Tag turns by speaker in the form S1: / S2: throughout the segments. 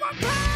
S1: my power.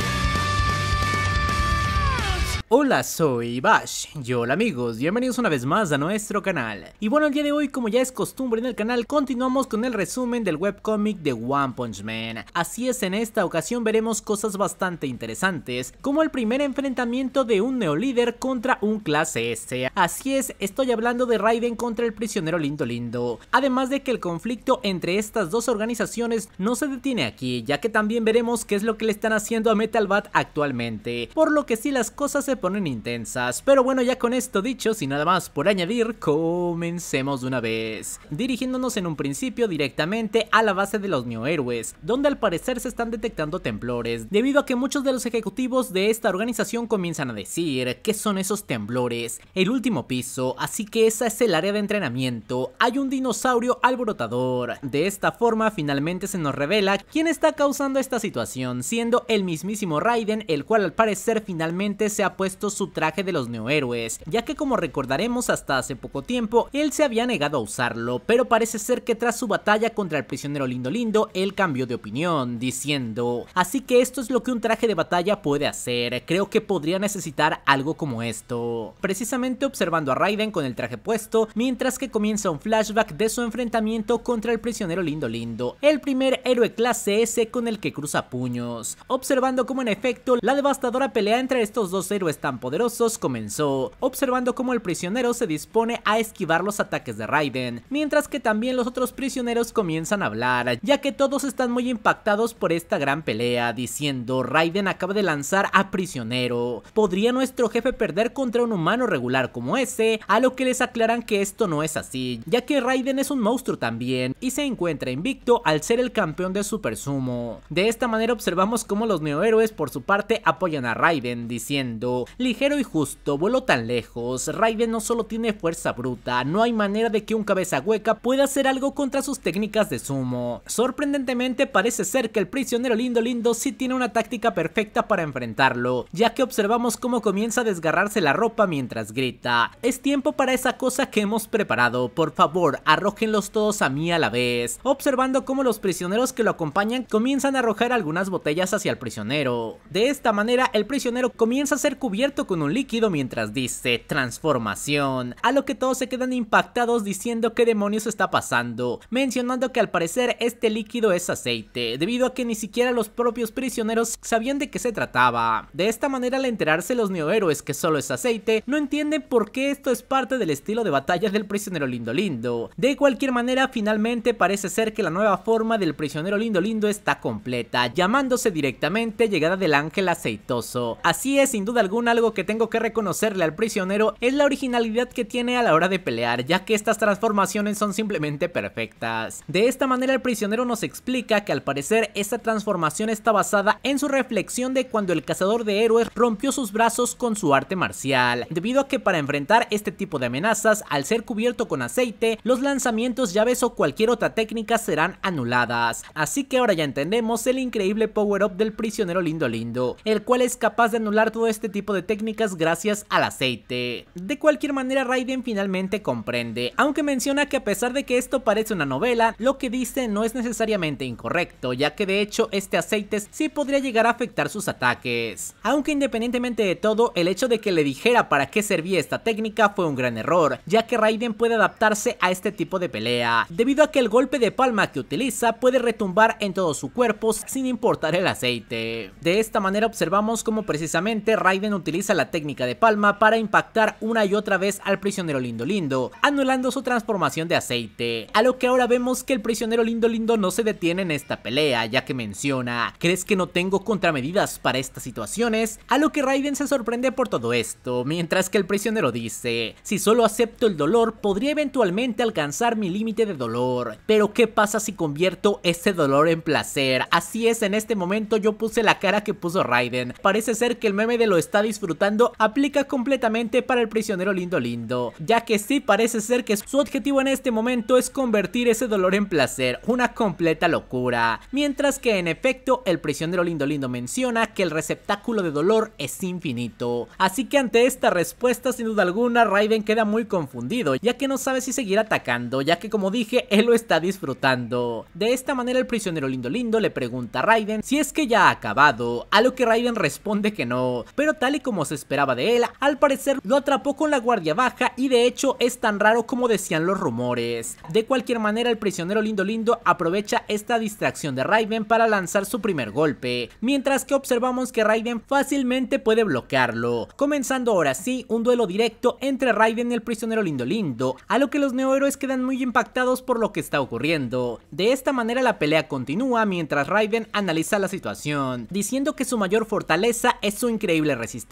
S1: Hola, soy Bash. Y hola amigos, bienvenidos una vez más a nuestro canal. Y bueno, el día de hoy, como ya es costumbre en el canal, continuamos con el resumen del webcómic de One Punch Man. Así es, en esta ocasión veremos cosas bastante interesantes, como el primer enfrentamiento de un neolíder contra un clase S. Así es, estoy hablando de Raiden contra el prisionero Lindo Lindo. Además de que el conflicto entre estas dos organizaciones no se detiene aquí, ya que también veremos qué es lo que le están haciendo a Metal Bat actualmente. Por lo que si las cosas se ponen intensas. Pero bueno, ya con esto dicho, sin nada más por añadir, comencemos de una vez. Dirigiéndonos en un principio directamente a la base de los neohéroes, donde al parecer se están detectando temblores, debido a que muchos de los ejecutivos de esta organización comienzan a decir que son esos temblores, el último piso, así que esa es el área de entrenamiento, hay un dinosaurio alborotador. De esta forma finalmente se nos revela quién está causando esta situación, siendo el mismísimo Raiden, el cual al parecer finalmente se ha puesto su traje de los neohéroes, ya que como recordaremos hasta hace poco tiempo, él se había negado a usarlo, pero parece ser que tras su batalla contra el prisionero Lindo Lindo, él cambió de opinión, diciendo, así que esto es lo que un traje de batalla puede hacer, creo que podría necesitar algo como esto. Precisamente observando a Raiden con el traje puesto, mientras que comienza un flashback de su enfrentamiento contra el prisionero Lindo Lindo, el primer héroe clase S con el que cruza puños, observando como en efecto la devastadora pelea entre estos dos héroes tan poderosos comenzó, observando cómo el prisionero se dispone a esquivar los ataques de Raiden, mientras que también los otros prisioneros comienzan a hablar, ya que todos están muy impactados por esta gran pelea, diciendo Raiden acaba de lanzar a prisionero, ¿podría nuestro jefe perder contra un humano regular como ese? A lo que les aclaran que esto no es así, ya que Raiden es un monstruo también, y se encuentra invicto al ser el campeón de Super Sumo. De esta manera observamos cómo los neohéroes por su parte apoyan a Raiden, diciendo ligero y justo, vuelo tan lejos. Raiden no solo tiene fuerza bruta, no hay manera de que un cabeza hueca pueda hacer algo contra sus técnicas de sumo. Sorprendentemente parece ser que el prisionero lindo lindo sí tiene una táctica perfecta para enfrentarlo, ya que observamos cómo comienza a desgarrarse la ropa mientras grita. Es tiempo para esa cosa que hemos preparado, por favor, arrójenlos todos a mí a la vez. Observando cómo los prisioneros que lo acompañan comienzan a arrojar algunas botellas hacia el prisionero. De esta manera el prisionero comienza a ser cubierto cubierto con un líquido mientras dice transformación, a lo que todos se quedan impactados diciendo qué demonios está pasando, mencionando que al parecer este líquido es aceite, debido a que ni siquiera los propios prisioneros sabían de qué se trataba. De esta manera al enterarse los neohéroes que solo es aceite, no entienden por qué esto es parte del estilo de batallas del prisionero lindo lindo. De cualquier manera, finalmente parece ser que la nueva forma del prisionero lindo lindo está completa, llamándose directamente llegada del ángel aceitoso. Así es, sin duda alguna, algo que tengo que reconocerle al prisionero es la originalidad que tiene a la hora de pelear, ya que estas transformaciones son simplemente perfectas. De esta manera el prisionero nos explica que al parecer esta transformación está basada en su reflexión de cuando el cazador de héroes rompió sus brazos con su arte marcial, debido a que para enfrentar este tipo de amenazas, al ser cubierto con aceite, los lanzamientos, llaves o cualquier otra técnica serán anuladas. Así que ahora ya entendemos el increíble power-up del prisionero lindo lindo, el cual es capaz de anular todo este tipo de de técnicas gracias al aceite. De cualquier manera Raiden finalmente comprende, aunque menciona que a pesar de que esto parece una novela, lo que dice no es necesariamente incorrecto, ya que de hecho este aceite sí podría llegar a afectar sus ataques. Aunque independientemente de todo, el hecho de que le dijera para qué servía esta técnica fue un gran error, ya que Raiden puede adaptarse a este tipo de pelea, debido a que el golpe de palma que utiliza puede retumbar en todo su cuerpo sin importar el aceite. De esta manera observamos cómo precisamente Raiden utiliza la técnica de palma para impactar una y otra vez al prisionero lindo lindo, anulando su transformación de aceite. A lo que ahora vemos que el prisionero lindo lindo no se detiene en esta pelea, ya que menciona, ¿crees que no tengo contramedidas para estas situaciones? A lo que Raiden se sorprende por todo esto, mientras que el prisionero dice, si solo acepto el dolor podría eventualmente alcanzar mi límite de dolor, pero ¿qué pasa si convierto ese dolor en placer? Así es, en este momento yo puse la cara que puso Raiden, parece ser que el meme de lo está disfrutando aplica completamente para el prisionero lindo lindo, ya que sí parece ser que su objetivo en este momento es convertir ese dolor en placer, una completa locura. Mientras que en efecto el prisionero lindo lindo menciona que el receptáculo de dolor es infinito. Así que ante esta respuesta sin duda alguna Raiden queda muy confundido, ya que no sabe si seguir atacando, ya que como dije él lo está disfrutando. De esta manera el prisionero lindo lindo le pregunta a Raiden si es que ya ha acabado, a lo que Raiden responde que no, pero tal y como se esperaba de él, al parecer lo atrapó con la guardia baja y de hecho es tan raro como decían los rumores. De cualquier manera el prisionero lindo lindo aprovecha esta distracción de Raiden para lanzar su primer golpe, mientras que observamos que Raiden fácilmente puede bloquearlo, comenzando ahora sí un duelo directo entre Raiden y el prisionero lindo lindo, a lo que los neohéroes quedan muy impactados por lo que está ocurriendo. De esta manera la pelea continúa mientras Raiden analiza la situación, diciendo que su mayor fortaleza es su increíble resistencia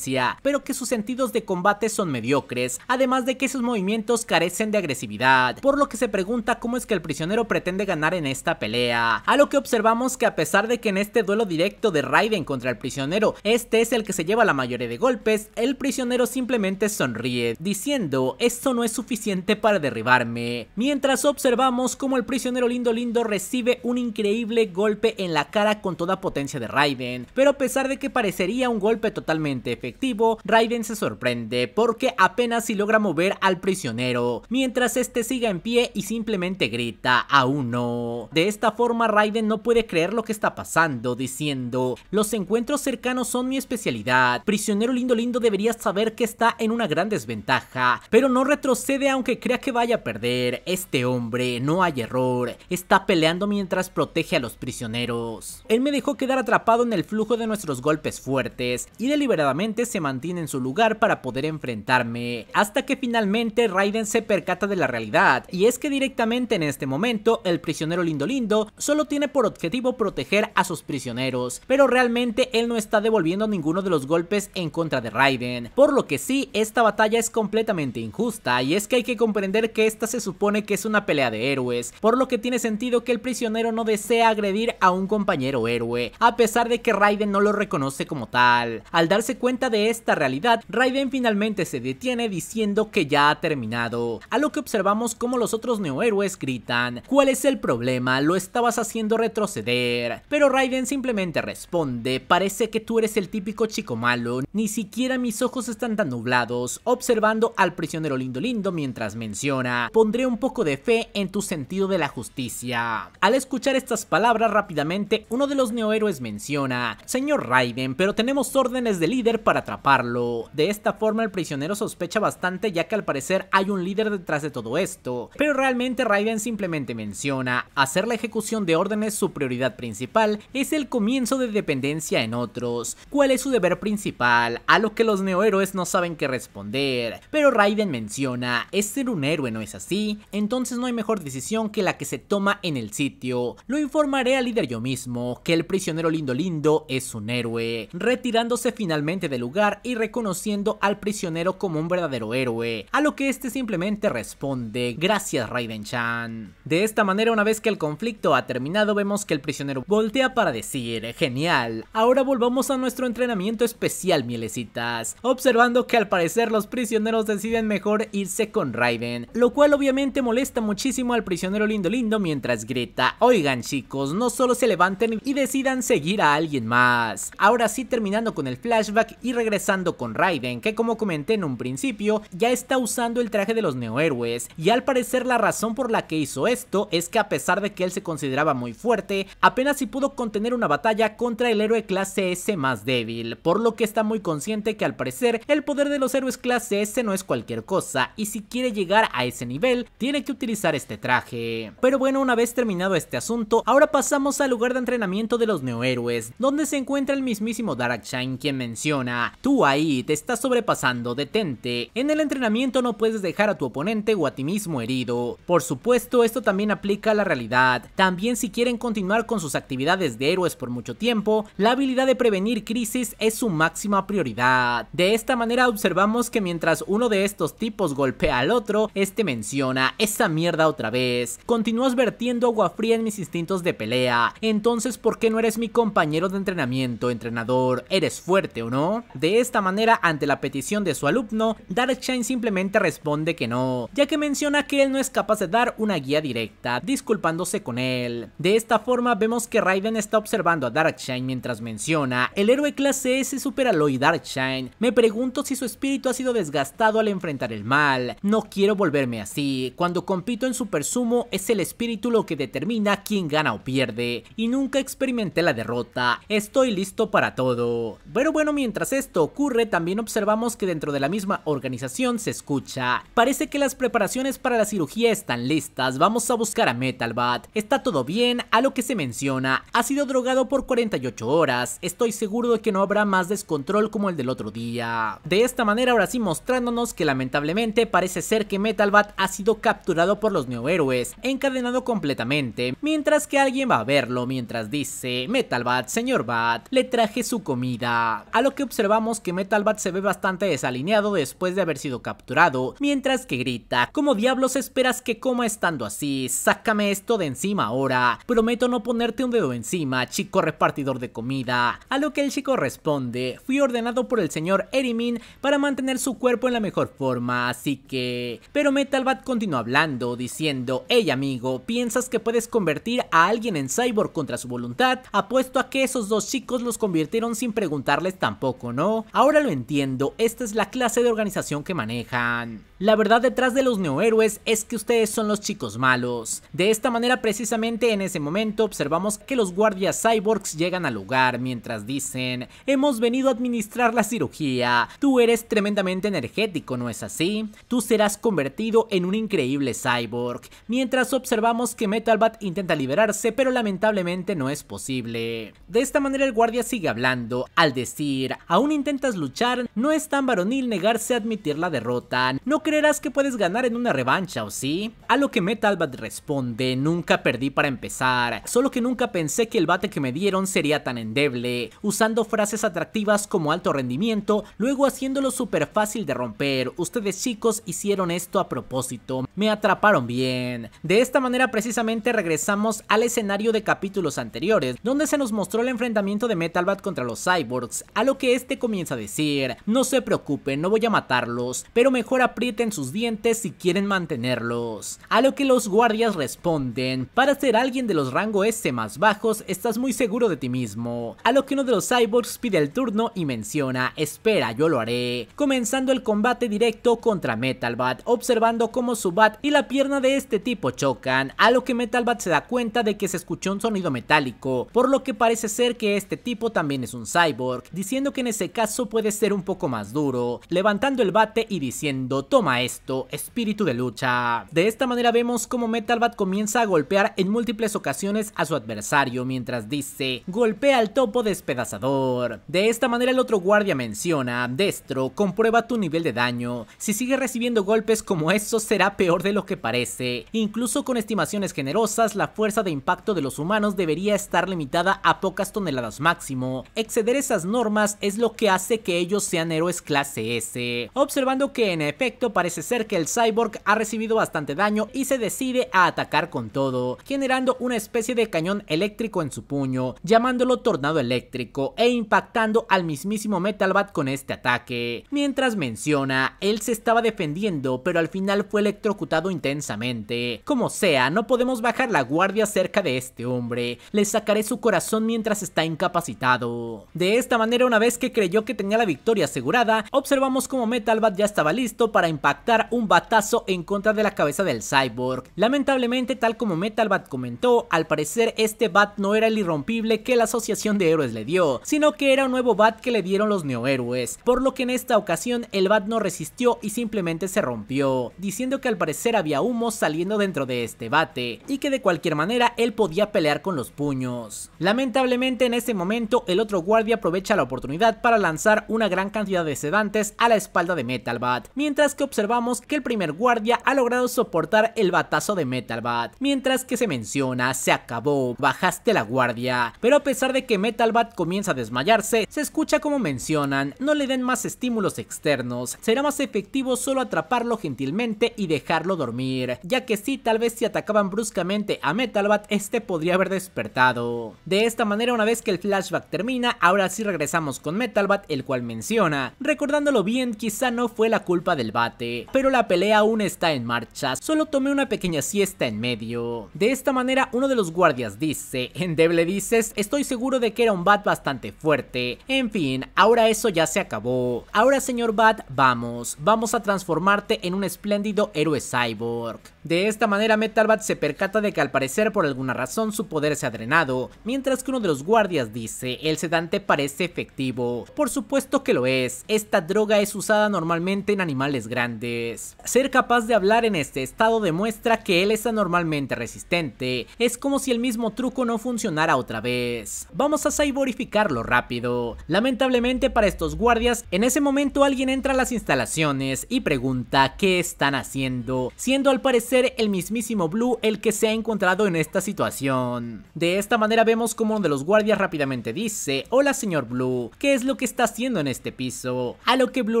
S1: pero que sus sentidos de combate son mediocres, además de que sus movimientos carecen de agresividad, por lo que se pregunta cómo es que el prisionero pretende ganar en esta pelea. A lo que observamos que a pesar de que en este duelo directo de Raiden contra el prisionero, este es el que se lleva la mayoría de golpes, el prisionero simplemente sonríe, diciendo, esto no es suficiente para derribarme. Mientras observamos cómo el prisionero lindo lindo recibe un increíble golpe en la cara con toda potencia de Raiden, pero a pesar de que parecería un golpe totalmente efectivo, Raiden se sorprende porque apenas si logra mover al prisionero, mientras este siga en pie y simplemente grita aún no. De esta forma Raiden no puede creer lo que está pasando, diciendo, los encuentros cercanos son mi especialidad, prisionero lindo lindo deberías saber que está en una gran desventaja, pero no retrocede aunque crea que vaya a perder, este hombre no hay error, está peleando mientras protege a los prisioneros. Él me dejó quedar atrapado en el flujo de nuestros golpes fuertes y deliberadamente se mantiene en su lugar para poder enfrentarme, hasta que finalmente Raiden se percata de la realidad, y es que directamente en este momento el prisionero Lindo Lindo solo tiene por objetivo proteger a sus prisioneros, pero realmente él no está devolviendo ninguno de los golpes en contra de Raiden, por lo que sí, esta batalla es completamente injusta, y es que hay que comprender que esta se supone que es una pelea de héroes, por lo que tiene sentido que el prisionero no desea agredir a un compañero héroe, a pesar de que Raiden no lo reconoce como tal. Al darse cuenta de esta realidad, Raiden finalmente se detiene diciendo que ya ha terminado, a lo que observamos como los otros neohéroes gritan, ¿cuál es el problema? Lo estabas haciendo retroceder. Pero Raiden simplemente responde, parece que tú eres el típico chico malo, ni siquiera mis ojos están tan nublados, observando al prisionero lindo lindo mientras menciona, pondré un poco de fe en tu sentido de la justicia. Al escuchar estas palabras rápidamente, uno de los neohéroes menciona, señor Raiden, pero tenemos órdenes de líder para atraparlo. De esta forma el prisionero sospecha bastante ya que al parecer hay un líder detrás de todo esto, pero realmente Raiden simplemente menciona, hacer la ejecución de órdenes su prioridad principal es el comienzo de dependencia en otros, cuál es su deber principal, a lo que los neohéroes no saben qué responder, pero Raiden menciona, es ser un héroe no es así, entonces no hay mejor decisión que la que se toma en el sitio, lo informaré al líder yo mismo, que el prisionero lindo lindo es un héroe, retirándose finalmente de del lugar y reconociendo al prisionero como un verdadero héroe, a lo que este simplemente responde, gracias Raiden-chan. De esta manera una vez que el conflicto ha terminado vemos que el prisionero voltea para decir, genial, ahora volvamos a nuestro entrenamiento especial mielecitas, observando que al parecer los prisioneros deciden mejor irse con Raiden, lo cual obviamente molesta muchísimo al prisionero lindo lindo mientras grita, oigan chicos, no solo se levanten y decidan seguir a alguien más. Ahora sí terminando con el flashback y regresando con Raiden, que como comenté en un principio, ya está usando el traje de los neohéroes, y al parecer la razón por la que hizo esto es que a pesar de que él se consideraba muy fuerte, apenas si pudo contener una batalla contra el héroe clase S más débil, por lo que está muy consciente que al parecer el poder de los héroes clase S no es cualquier cosa, y si quiere llegar a ese nivel, tiene que utilizar este traje. Pero bueno, una vez terminado este asunto, ahora pasamos al lugar de entrenamiento de los neohéroes, donde se encuentra el mismísimo Darkshine, quien menciona Tú ahí te estás sobrepasando, detente. En el entrenamiento no puedes dejar a tu oponente o a ti mismo herido. Por supuesto, esto también aplica a la realidad. También si quieren continuar con sus actividades de héroes por mucho tiempo, la habilidad de prevenir crisis es su máxima prioridad. De esta manera observamos que mientras uno de estos tipos golpea al otro, este menciona, esa mierda otra vez. Continúas vertiendo agua fría en mis instintos de pelea. Entonces, ¿por qué no eres mi compañero de entrenamiento, entrenador? ¿Eres fuerte o no? De esta manera, ante la petición de su alumno, Darkshine simplemente responde que no, ya que menciona que él no es capaz de dar una guía directa, disculpándose con él. De esta forma, vemos que Raiden está observando a Darkshine mientras menciona, el héroe clase S supera Lloyd Darkshine, me pregunto si su espíritu ha sido desgastado al enfrentar el mal, no quiero volverme así, cuando compito en Super Sumo es el espíritu lo que determina quién gana o pierde, y nunca experimenté la derrota, estoy listo para todo. Pero bueno, mientras Mientras esto ocurre, también observamos que dentro de la misma organización se escucha. Parece que las preparaciones para la cirugía están listas, vamos a buscar a Metalbat. Está todo bien, a lo que se menciona, ha sido drogado por 48 horas, estoy seguro de que no habrá más descontrol como el del otro día. De esta manera ahora sí mostrándonos que lamentablemente parece ser que Metalbat ha sido capturado por los neohéroes, encadenado completamente, mientras que alguien va a verlo mientras dice, Metal Bat, señor Bat, le traje su comida. A lo que observamos que Metalbat se ve bastante desalineado después de haber sido capturado, mientras que grita, ¿cómo diablos esperas que coma estando así? Sácame esto de encima ahora, prometo no ponerte un dedo encima, chico repartidor de comida. A lo que el chico responde, fui ordenado por el señor Erimin para mantener su cuerpo en la mejor forma, así que... Pero Metalbat continúa hablando, diciendo, hey amigo, ¿piensas que puedes convertir a alguien en cyborg contra su voluntad? Apuesto a que esos dos chicos los convirtieron sin preguntarles tampoco ¿no? Ahora lo entiendo, esta es la clase de organización que manejan. La verdad detrás de los neohéroes es que ustedes son los chicos malos. De esta manera precisamente en ese momento observamos que los guardias cyborgs llegan al lugar mientras dicen hemos venido a administrar la cirugía, tú eres tremendamente energético ¿no es así? Tú serás convertido en un increíble cyborg, mientras observamos que Metalbat intenta liberarse pero lamentablemente no es posible. De esta manera el guardia sigue hablando al decir aún intentas luchar, no es tan varonil negarse a admitir la derrota. No creerás que puedes ganar en una revancha, ¿o sí? A lo que Metalbat responde, nunca perdí para empezar, solo que nunca pensé que el bate que me dieron sería tan endeble, usando frases atractivas como alto rendimiento, luego haciéndolo súper fácil de romper, ustedes chicos hicieron esto a propósito, me atraparon bien. De esta manera precisamente regresamos al escenario de capítulos anteriores, donde se nos mostró el enfrentamiento de Metalbat contra los Cyborgs, a lo que este comienza a decir, no se preocupen, no voy a matarlos, pero mejor aprieten sus dientes si quieren mantenerlos. A lo que los guardias responden, para ser alguien de los rango S más bajos, estás muy seguro de ti mismo. A lo que uno de los cyborgs pide el turno y menciona, espera, yo lo haré. Comenzando el combate directo contra Metalbat, observando cómo su bat y la pierna de este tipo chocan, a lo que Metalbat se da cuenta de que se escuchó un sonido metálico, por lo que parece ser que este tipo también es un cyborg, diciendo que en ese caso puede ser un poco más duro, levantando el bate y diciendo, toma esto, espíritu de lucha. De esta manera vemos como Bat... comienza a golpear en múltiples ocasiones a su adversario mientras dice, golpea al topo despedazador. De esta manera el otro guardia menciona, Destro, comprueba tu nivel de daño, si sigue recibiendo golpes como eso será peor de lo que parece, incluso con estimaciones generosas la fuerza de impacto de los humanos debería estar limitada a pocas toneladas máximo, exceder esas normas es es lo que hace que ellos sean héroes clase S. Observando que en efecto parece ser que el cyborg ha recibido bastante daño y se decide a atacar con todo, generando una especie de cañón eléctrico en su puño, llamándolo tornado eléctrico e impactando al mismísimo Metalbat con este ataque. Mientras menciona, él se estaba defendiendo pero al final fue electrocutado intensamente. Como sea, no podemos bajar la guardia cerca de este hombre, le sacaré su corazón mientras está incapacitado. De esta manera una vez que que creyó que tenía la victoria asegurada, observamos como bat ya estaba listo para impactar un batazo en contra de la cabeza del cyborg. Lamentablemente, tal como metal bat comentó, al parecer este bat no era el irrompible que la asociación de héroes le dio, sino que era un nuevo bat que le dieron los neohéroes, por lo que en esta ocasión el bat no resistió y simplemente se rompió, diciendo que al parecer había humo saliendo dentro de este bate, y que de cualquier manera él podía pelear con los puños. Lamentablemente en ese momento el otro guardia aprovecha la oportunidad para lanzar una gran cantidad de sedantes a la espalda de Metalbat, mientras que observamos que el primer guardia ha logrado soportar el batazo de Metalbat, mientras que se menciona, se acabó, bajaste la guardia, pero a pesar de que Metalbat comienza a desmayarse, se escucha como mencionan, no le den más estímulos externos, será más efectivo solo atraparlo gentilmente y dejarlo dormir, ya que si tal vez si atacaban bruscamente a Metalbat, este podría haber despertado. De esta manera, una vez que el flashback termina, ahora sí regresamos con Metalbat, el cual menciona. Recordándolo bien, quizá no fue la culpa del bate, pero la pelea aún está en marcha, solo tomé una pequeña siesta en medio. De esta manera, uno de los guardias dice, endeble dices, estoy seguro de que era un bat bastante fuerte. En fin, ahora eso ya se acabó. Ahora señor bat, vamos, vamos a transformarte en un espléndido héroe cyborg. De esta manera Metalbat se percata de que al parecer por alguna razón su poder se ha drenado, mientras que uno de los guardias dice, el sedante parece efectivo por supuesto que lo es, esta droga es usada normalmente en animales grandes. Ser capaz de hablar en este estado demuestra que él es anormalmente resistente, es como si el mismo truco no funcionara otra vez. Vamos a cyborificarlo rápido. Lamentablemente para estos guardias, en ese momento alguien entra a las instalaciones y pregunta qué están haciendo, siendo al parecer el mismísimo Blue el que se ha encontrado en esta situación. De esta manera vemos como uno de los guardias rápidamente dice, hola señor Blue, ¿qué es lo que está haciendo en este piso? A lo que Blue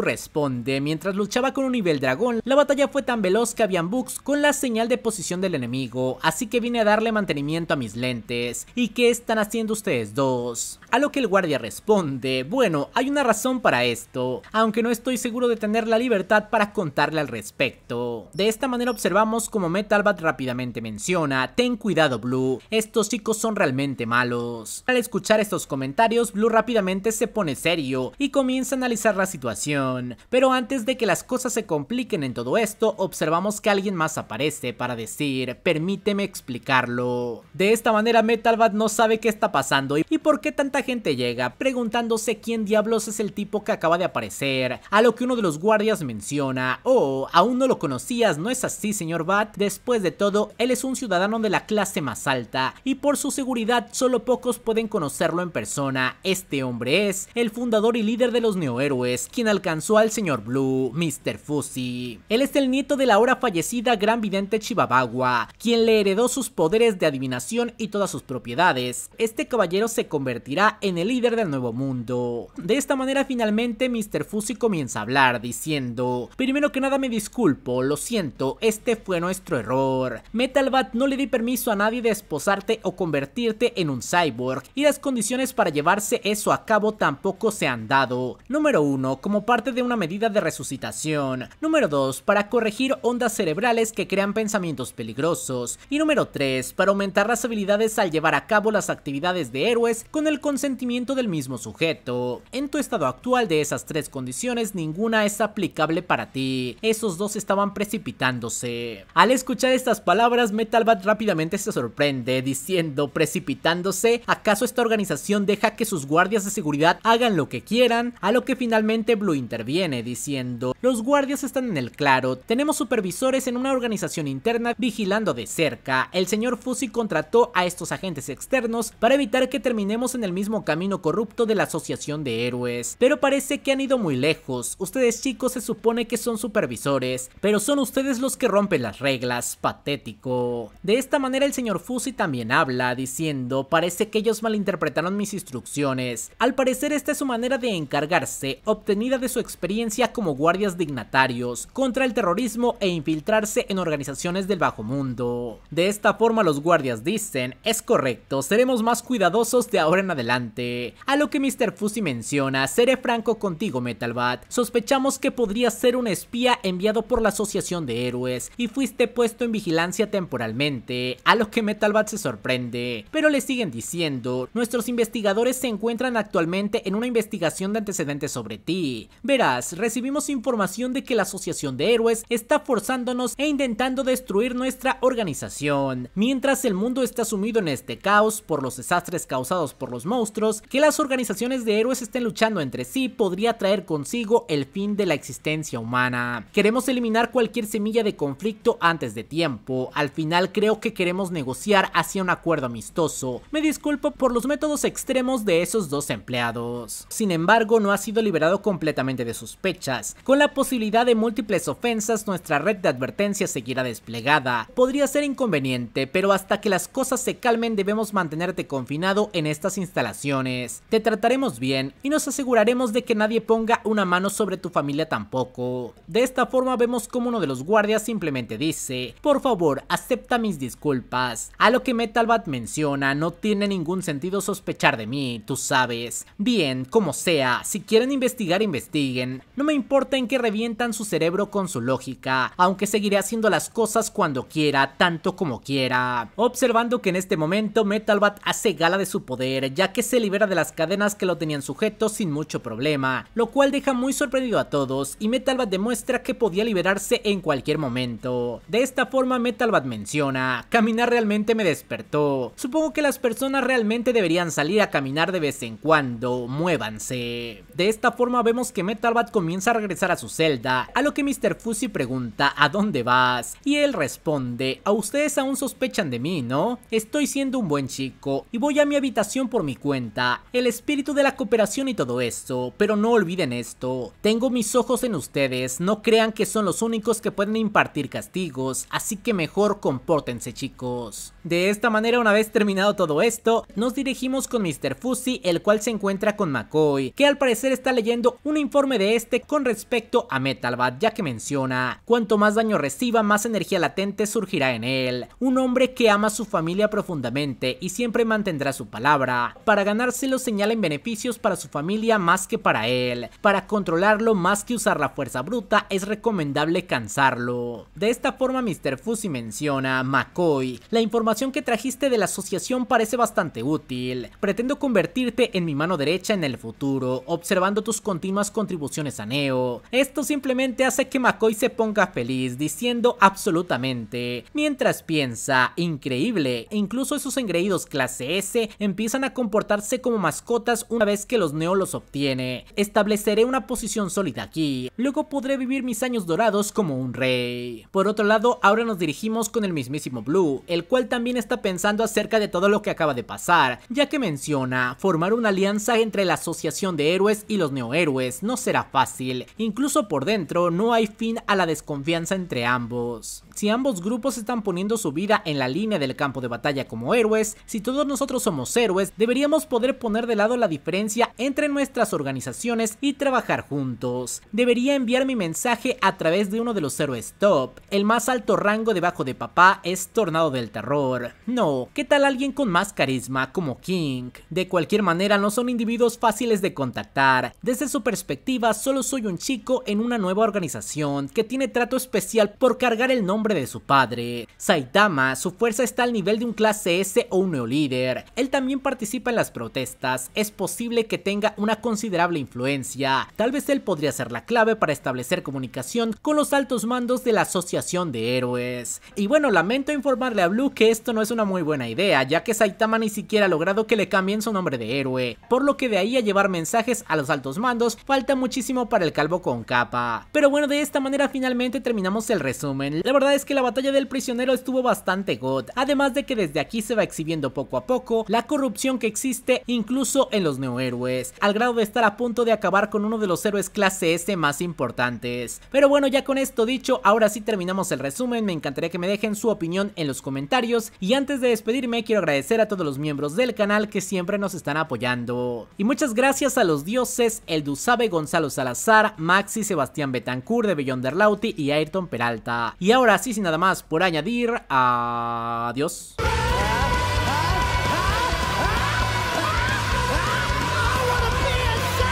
S1: responde, mientras luchaba con un nivel dragón, la batalla fue tan veloz que habían bugs con la señal de posición del enemigo, así que vine a darle mantenimiento a mis lentes. ¿Y qué están haciendo ustedes dos? A lo que el guardia responde, bueno, hay una razón para esto, aunque no estoy seguro de tener la libertad para contarle al respecto. De esta manera observamos como Metalbat rápidamente menciona, ten cuidado Blue, estos chicos son realmente malos. Al escuchar estos comentarios, Blue rápidamente se pone en serio y comienza a analizar la situación. Pero antes de que las cosas se compliquen en todo esto, observamos que alguien más aparece para decir, permíteme explicarlo. De esta manera Metal Bat no sabe qué está pasando y por qué tanta gente llega, preguntándose quién diablos es el tipo que acaba de aparecer, a lo que uno de los guardias menciona, oh, aún no lo conocías, no es así señor Bat, después de todo, él es un ciudadano de la clase más alta y por su seguridad solo pocos pueden conocerlo en persona, este hombre es el fundador y líder de los neohéroes, quien alcanzó al señor Blue, Mr. Fuzzy. Él es el nieto de la ahora fallecida gran vidente Chibabagua... quien le heredó sus poderes de adivinación y todas sus propiedades. Este caballero se convertirá en el líder del nuevo mundo. De esta manera finalmente Mr. Fuzzy comienza a hablar diciendo, primero que nada me disculpo, lo siento, este fue nuestro error. Metal Bat no le di permiso a nadie de esposarte o convertirte en un cyborg y las condiciones para llevarse eso a cabo tampoco poco se han dado. Número 1. Como parte de una medida de resucitación. Número 2. Para corregir ondas cerebrales que crean pensamientos peligrosos. Y número 3. Para aumentar las habilidades al llevar a cabo las actividades de héroes con el consentimiento del mismo sujeto. En tu estado actual de esas tres condiciones, ninguna es aplicable para ti. Esos dos estaban precipitándose. Al escuchar estas palabras, Metalbat rápidamente se sorprende, diciendo, precipitándose, ¿acaso esta organización deja que sus guardias de seguridad hagan lo que quieran, a lo que finalmente Blue interviene diciendo, los guardias están en el claro, tenemos supervisores en una organización interna vigilando de cerca, el señor Fusi contrató a estos agentes externos para evitar que terminemos en el mismo camino corrupto de la asociación de héroes, pero parece que han ido muy lejos, ustedes chicos se supone que son supervisores, pero son ustedes los que rompen las reglas, patético. De esta manera el señor Fusi también habla, diciendo, parece que ellos malinterpretaron mis instrucciones, al parecer esta es su manera de encargarse, obtenida de su experiencia como guardias dignatarios, contra el terrorismo e infiltrarse en organizaciones del bajo mundo. De esta forma los guardias dicen, es correcto, seremos más cuidadosos de ahora en adelante. A lo que Mr. Fuzzy menciona, seré franco contigo Metalbat, sospechamos que podrías ser un espía enviado por la Asociación de Héroes y fuiste puesto en vigilancia temporalmente, a lo que Metalbat se sorprende, pero le siguen diciendo, nuestros investigadores se encuentran actualmente en una investigación de antecedentes sobre ti. Verás, recibimos información de que la Asociación de Héroes está forzándonos e intentando destruir nuestra organización, mientras el mundo está sumido en este caos por los desastres causados por los monstruos, que las organizaciones de héroes estén luchando entre sí podría traer consigo el fin de la existencia humana. Queremos eliminar cualquier semilla de conflicto antes de tiempo. Al final creo que queremos negociar hacia un acuerdo amistoso. Me disculpo por los métodos extremos de esos dos empleados. Sin embargo, no ha sido liberado completamente de sospechas. Con la posibilidad de múltiples ofensas, nuestra red de advertencias seguirá desplegada. Podría ser inconveniente, pero hasta que las cosas se calmen debemos mantenerte confinado en estas instalaciones. Te trataremos bien y nos aseguraremos de que nadie ponga una mano sobre tu familia tampoco. De esta forma vemos como uno de los guardias simplemente dice, por favor, acepta mis disculpas. A lo que Metalbat menciona, no tiene ningún sentido sospechar de mí, tú sabes. Bien, como sea, si quieren investigar, investiguen. No me importa en que revientan su cerebro con su lógica, aunque seguiré haciendo las cosas cuando quiera, tanto como quiera. Observando que en este momento Metalbat hace gala de su poder, ya que se libera de las cadenas que lo tenían sujeto sin mucho problema, lo cual deja muy sorprendido a todos y Metalbat demuestra que podía liberarse en cualquier momento. De esta forma Metalbat menciona, caminar realmente me despertó. Supongo que las personas realmente deberían salir a caminar de vez en cuando, muévanse. De esta forma vemos que Metalbat comienza a regresar a su celda, a lo que Mr. Fuzzy pregunta ¿a dónde vas? Y él responde, a ustedes aún sospechan de mí, ¿no? Estoy siendo un buen chico y voy a mi habitación por mi cuenta, el espíritu de la cooperación y todo esto, pero no olviden esto, tengo mis ojos en ustedes, no crean que son los únicos que pueden impartir castigos, así que mejor compórtense chicos. De esta manera una vez terminado todo esto, nos dirigimos con Mr. Fuzzy, el cual se encuentra con con McCoy, que al parecer está leyendo un informe de este con respecto a Metalbat, ya que menciona, cuanto más daño reciba, más energía latente surgirá en él, un hombre que ama a su familia profundamente y siempre mantendrá su palabra, para ganárselo señalen beneficios para su familia más que para él, para controlarlo más que usar la fuerza bruta es recomendable cansarlo. De esta forma Mr. Fuzzy menciona, McCoy, la información que trajiste de la asociación parece bastante útil, pretendo convertirte en mi mano derecha en el futuro, observando tus continuas contribuciones a Neo. Esto simplemente hace que McCoy se ponga feliz, diciendo absolutamente. Mientras piensa, increíble, incluso esos engreídos clase S empiezan a comportarse como mascotas una vez que los Neo los obtiene. Estableceré una posición sólida aquí, luego podré vivir mis años dorados como un rey. Por otro lado, ahora nos dirigimos con el mismísimo Blue, el cual también está pensando acerca de todo lo que acaba de pasar, ya que menciona formar una alianza entre la asociación de héroes y los neohéroes no será fácil, incluso por dentro no hay fin a la desconfianza entre ambos. Si ambos grupos están poniendo su vida en la línea del campo de batalla como héroes, si todos nosotros somos héroes, deberíamos poder poner de lado la diferencia entre nuestras organizaciones y trabajar juntos. Debería enviar mi mensaje a través de uno de los héroes top. El más alto rango debajo de papá es Tornado del Terror. No, ¿qué tal alguien con más carisma como King? De cualquier manera, no son individuos fáciles de contactar. Desde su perspectiva, solo soy un chico en una nueva organización que tiene trato especial por cargar el nombre de su padre. Saitama, su fuerza está al nivel de un clase S o un neolíder. Él también participa en las protestas, es posible que tenga una considerable influencia. Tal vez él podría ser la clave para establecer comunicación con los altos mandos de la Asociación de Héroes. Y bueno, lamento informarle a Blue que esto no es una muy buena idea, ya que Saitama ni siquiera ha logrado que le cambien su nombre de héroe, por lo que de ahí a llevar mensajes a los altos mandos, falta muchísimo para el calvo con capa. Pero bueno, de esta manera finalmente terminamos el resumen. La verdad es que la batalla del prisionero estuvo bastante god, además de que desde aquí se va exhibiendo poco a poco la corrupción que existe incluso en los neohéroes, al grado de estar a punto de acabar con uno de los héroes clase S más importantes. Pero bueno, ya con esto dicho, ahora sí terminamos el resumen, me encantaría que me dejen su opinión en los comentarios y antes de despedirme quiero agradecer a todos los miembros del canal que siempre nos están apoyando. Y muchas gracias a los dioses El Gonzalo Salazar, Maxi, Sebastián Betancourt de Bellón Derlauti y Ayrton Peralta. Y ahora sí, sin nada más por añadir, adiós.